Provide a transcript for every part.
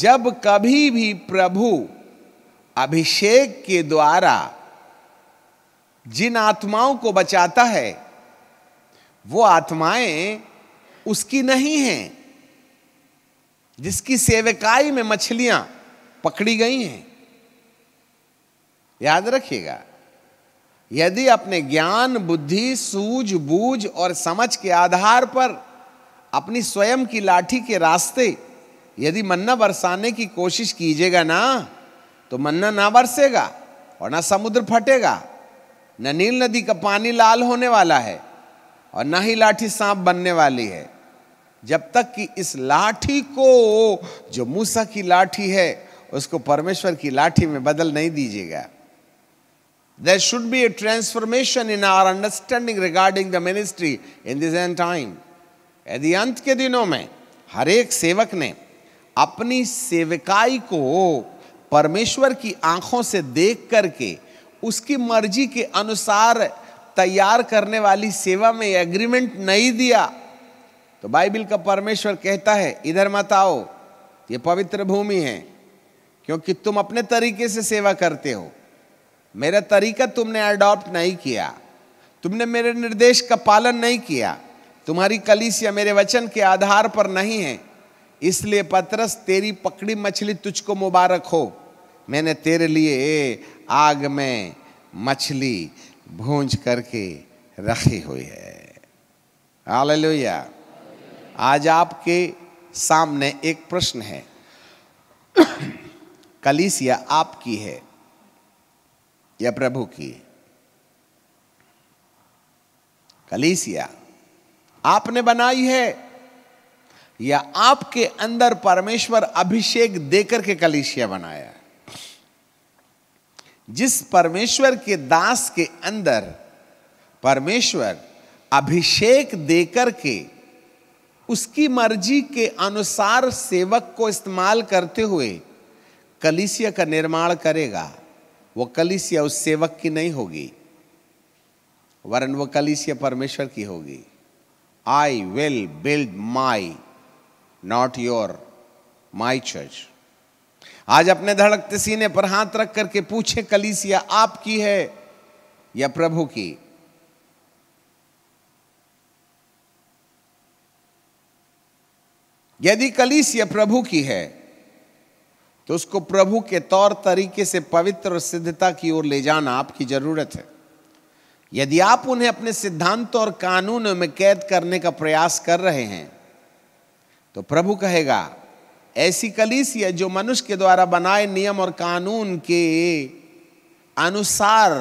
जब कभी भी प्रभु अभिषेक के द्वारा जिन आत्माओं को बचाता है वो आत्माएं उसकी नहीं हैं जिसकी सेवकाई में मछलियां पकड़ी गई हैं याद रखिएगा यदि अपने ज्ञान बुद्धि सूझ बूझ और समझ के आधार पर अपनी स्वयं की लाठी के रास्ते यदि मन्ना बरसाने की कोशिश कीजिएगा ना तो मन्ना ना बरसेगा और ना समुद्र फटेगा न नील नदी का पानी लाल होने वाला है और ना ही लाठी सांप बनने वाली है जब तक कि इस लाठी को जो मूसा की लाठी है उसको परमेश्वर की लाठी में बदल नहीं दीजिएगा there should be a transformation in our understanding regarding the ministry in this end time यदि अंत के दिनों में हर एक सेवक ने अपनी सेवकाई को परमेश्वर की आंखों से देख करके उसकी मर्जी के अनुसार तैयार करने वाली सेवा में एग्रीमेंट नहीं दिया तो बाइबिल का परमेश्वर कहता है इधर मत आओ ये पवित्र भूमि है क्योंकि तुम अपने तरीके से सेवा करते हो मेरा तरीका तुमने अडॉप्ट नहीं किया तुमने मेरे निर्देश का पालन नहीं किया तुम्हारी या मेरे वचन के आधार पर नहीं है इसलिए पतरस तेरी पकड़ी मछली तुझको मुबारक हो मैंने तेरे लिए आग में मछली भूंज करके रखी हुई है हालेलुया आज आपके सामने एक प्रश्न है कलीसिया आपकी है या प्रभु की कलीसिया आपने बनाई है या आपके अंदर परमेश्वर अभिषेक देकर के कलिशिया बनाया जिस परमेश्वर के दास के अंदर परमेश्वर अभिषेक देकर के उसकी मर्जी के अनुसार सेवक को इस्तेमाल करते हुए कलिसिया का निर्माण करेगा वो कलिसिया उस सेवक की नहीं होगी वरन वो कलिसिया परमेश्वर की होगी I will build my not your my church आज अपने धड़कते सीने पर हाथ रख करके पूछे कलीसिया आपकी है या प्रभु की यदि कलीसिया प्रभु की है तो उसको प्रभु के तौर तरीके से पवित्र और सिद्धता की ओर ले जाना आपकी जरूरत है यदि आप उन्हें अपने सिद्धांतों और कानूनों में कैद करने का प्रयास कर रहे हैं तो प्रभु कहेगा ऐसी कलीसिया जो मनुष्य के द्वारा बनाए नियम और कानून के अनुसार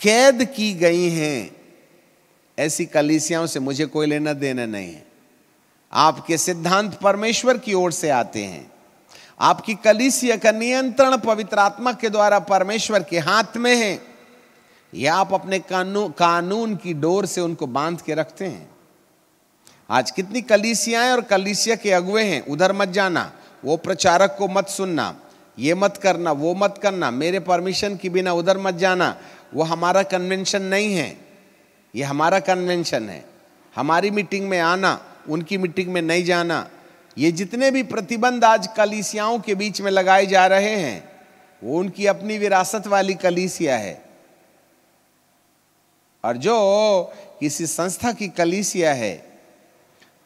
कैद की गई हैं ऐसी कलीसियाओं से मुझे कोई लेना देना नहीं है आपके सिद्धांत परमेश्वर की ओर से आते हैं आपकी कलीसिया का नियंत्रण पवित्र आत्मा के द्वारा परमेश्वर के हाथ में है या आप अपने कानू, कानून की डोर से उनको बांध के रखते हैं आज कितनी कलीसियाएं और कलीसिया के अगुए हैं उधर मत जाना वो प्रचारक को मत सुनना ये मत करना वो मत करना मेरे परमिशन के बिना उधर मत जाना वो हमारा कन्वेंशन नहीं है ये हमारा कन्वेंशन है हमारी मीटिंग में आना उनकी मीटिंग में नहीं जाना ये जितने भी प्रतिबंध आज कलीसियाओं के बीच में लगाए जा रहे हैं वो उनकी अपनी विरासत वाली कलीसिया है और जो किसी संस्था की कलीसिया है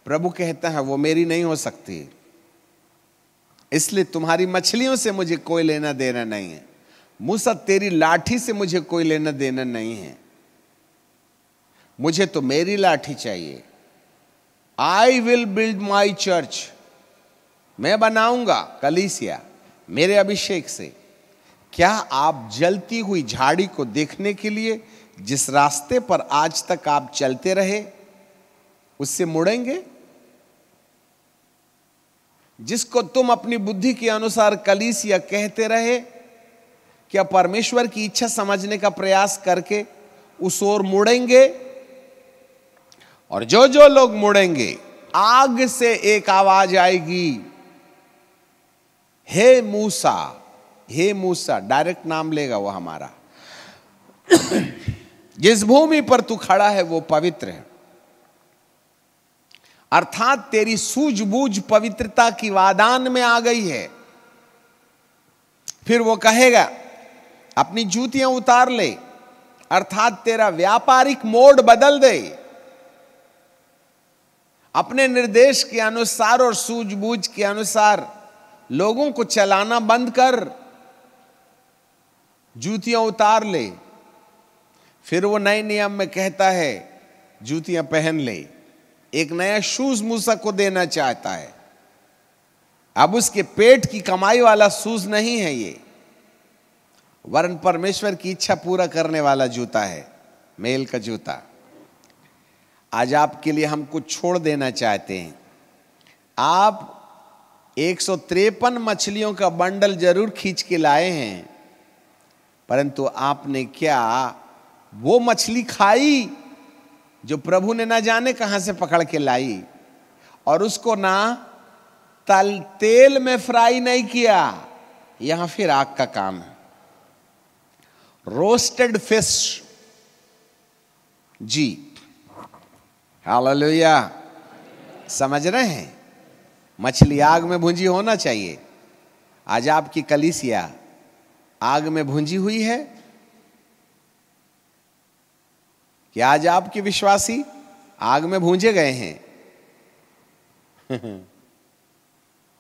प्रभु कहता है वो मेरी नहीं हो सकती इसलिए तुम्हारी मछलियों से मुझे कोई लेना देना नहीं है मूसा तेरी लाठी से मुझे कोई लेना देना नहीं है मुझे तो मेरी लाठी चाहिए I will build my church मैं बनाऊंगा कलीसिया मेरे अभिषेक से क्या आप जलती हुई झाड़ी को देखने के लिए जिस रास्ते पर आज तक आप चलते रहे उससे मुड़ेंगे जिसको तुम अपनी बुद्धि के अनुसार या कहते रहे क्या परमेश्वर की इच्छा समझने का प्रयास करके उस ओर मुड़ेंगे और जो जो लोग मुड़ेंगे आग से एक आवाज आएगी हे मूसा हे मूसा डायरेक्ट नाम लेगा वो हमारा जिस भूमि पर तू खड़ा है वो पवित्र है अर्थात तेरी सूझबूझ पवित्रता की वादान में आ गई है फिर वो कहेगा अपनी जूतियां उतार ले अर्थात तेरा व्यापारिक मोड बदल दे अपने निर्देश के अनुसार और सूझबूझ के अनुसार लोगों को चलाना बंद कर जूतियां उतार ले फिर वो नए नियम में कहता है जूतियां पहन ले एक नया शूज मूसा को देना चाहता है अब उसके पेट की कमाई वाला शूज नहीं है ये वरन परमेश्वर की इच्छा पूरा करने वाला जूता है मेल का जूता आज आपके लिए हम कुछ छोड़ देना चाहते हैं आप एक मछलियों का बंडल जरूर खींच के लाए हैं परंतु आपने क्या वो मछली खाई जो प्रभु ने ना जाने कहाँ से पकड़ के लाई और उसको ना तल तेल में फ्राई नहीं किया यहां फिर आग का काम है रोस्टेड फिश जी हालेलुया समझ रहे हैं मछली आग में भूंजी होना चाहिए आज आपकी कलिसिया आग में भूंजी हुई है कि आज आपके विश्वासी आग में भूंजे गए हैं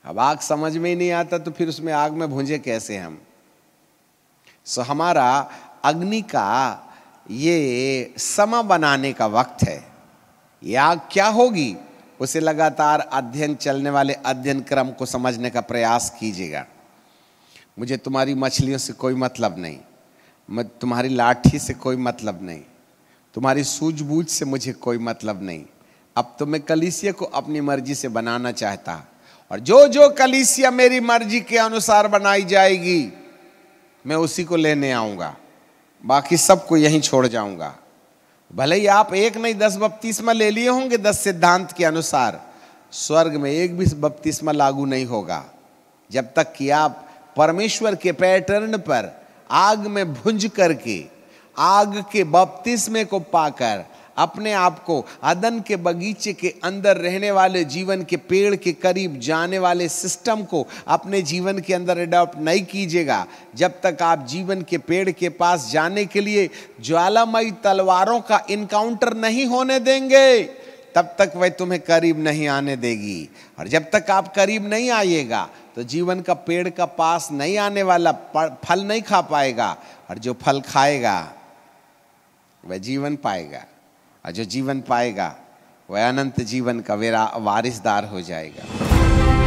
अब आग समझ में ही नहीं आता तो फिर उसमें आग में भूंजे कैसे हम सो हमारा अग्नि का ये समा बनाने का वक्त है ये आग क्या होगी उसे लगातार अध्ययन चलने वाले अध्ययन क्रम को समझने का प्रयास कीजिएगा मुझे तुम्हारी मछलियों से कोई मतलब नहीं तुम्हारी लाठी से कोई मतलब नहीं तुम्हारी सूझबूझ से मुझे कोई मतलब नहीं अब तो मैं कलीसिया को अपनी मर्जी से बनाना चाहता और जो जो कलीसिया मेरी मर्जी के अनुसार बनाई जाएगी मैं उसी को लेने आऊंगा बाकी सबको यहीं छोड़ जाऊंगा भले ही आप एक नहीं दस बपतिस्मा ले लिए होंगे दस सिद्धांत के अनुसार स्वर्ग में एक भी बपतिस्मा लागू नहीं होगा जब तक कि आप परमेश्वर के पैटर्न पर आग में भुंज करके आग के बपतिस्मे को पाकर अपने आप को अदन के बगीचे के अंदर रहने वाले जीवन के पेड़ के करीब जाने वाले सिस्टम को अपने जीवन के अंदर अडॉप्ट नहीं कीजिएगा जब तक आप जीवन के पेड़ के पास जाने के लिए ज्वालामयी तलवारों का इनकाउंटर नहीं होने देंगे तब तक वह तुम्हें करीब नहीं आने देगी और जब तक आप करीब नहीं आइएगा तो जीवन का पेड़ का पास नहीं आने वाला फल नहीं खा पाएगा और जो फल खाएगा वह जीवन पाएगा और जो जीवन पाएगा वह अनंत जीवन का वेरा वारिसदार हो जाएगा